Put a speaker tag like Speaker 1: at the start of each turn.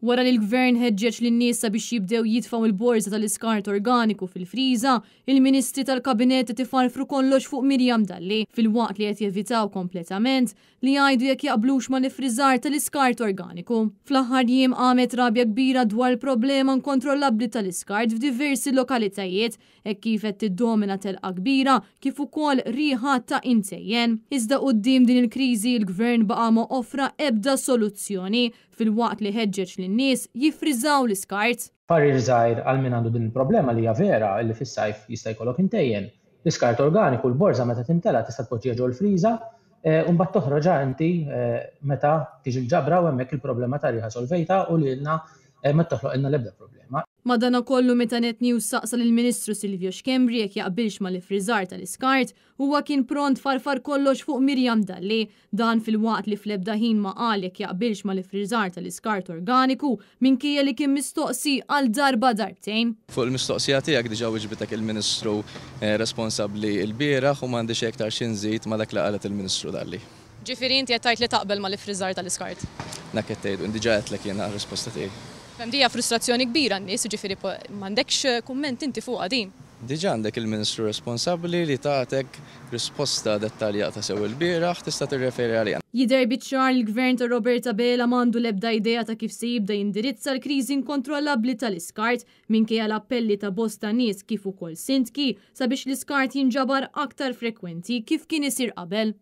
Speaker 1: Wara li l-gvern ħeġġeġ lin-nisa biex jibdew jitfaw il-borza tal-iskart organiku fil-friża, il-Ministri tal-Kabinet tifarfru kollox fuq Mirjam Dalli fil-waqt li qed jevitaw kompletament li jgħidu jekk jaqblux ma l-friżar tal-iskart organiku. Fl-aħħar jiem qamet rabja kbira dwar problema nkontrollabbli tal-iskart f'diversi lokalitajiet e kif qed tiddomina telqa kbira kif ukoll riħat ta' intejjen. Iżda quddiem din il-kriżi l-gvern baqa' ma offra ebda soluzzjoni fil-waqt li ħeġġeġ in-nies jifriżaw l iskarts
Speaker 2: Parir żgħir għal min għandu din il-problema li hija vera li fis-sajf jista' jkollok intejjen. L-iskart organiku l-borza meta tintela tista' tpoġġiha ġol friża eh, u mbagħad toħroġ inti eh, meta tiġi l-ġabra u hemmhekk il-problema ta' riħa solvejta u lilna Eh, ma taħloq ilna l-ebda problema.
Speaker 1: Madana kollu meta net news saqsa l-Ministru Silvio Xkembri jekk jaqbilx ma li frizzar tal-iskart, huwa kien pront farfar kollox fuq Mirjam Dalli, dan fil-waqt li fl ħin ma qal jekk jaqbilx ma li frizzar tal-iskart organiku minkejja li kien mistoqsi għal darba darbtejn.
Speaker 3: Fuq il-mistoqsija tiegħek diġà wiġbitek il-Ministru eh, responsabbli l-bieraħ u m'għandix aktar xinżid ma dak li qalet il-Ministru Dalli.
Speaker 4: Ġifieri inti qed li taqbel ma li frizzar tal-iskart.
Speaker 3: Nakket tgħidu, indiġa qed lek jiena risposta tiegħi.
Speaker 4: Femdija frustrazzjoni kbira n-nis, ġifiri mandekx eh, kumment inti fuqa din.
Speaker 3: Diġa għandek il-Ministru responsabli li taħtek risposta dettaljata sew il-biraħ tista tirreferi għalija.
Speaker 1: Jider bitxar l-gvern ta' Roberta Bela mandu lebda ideja ta' kif se jibda jindirizza l-krizi inkontrollabli tal-iskart minkejja għal appelli ta' bosta nies kif ukoll sintki sabiex l-iskart jinġabar aktar frekwenti kif kien isir qabel.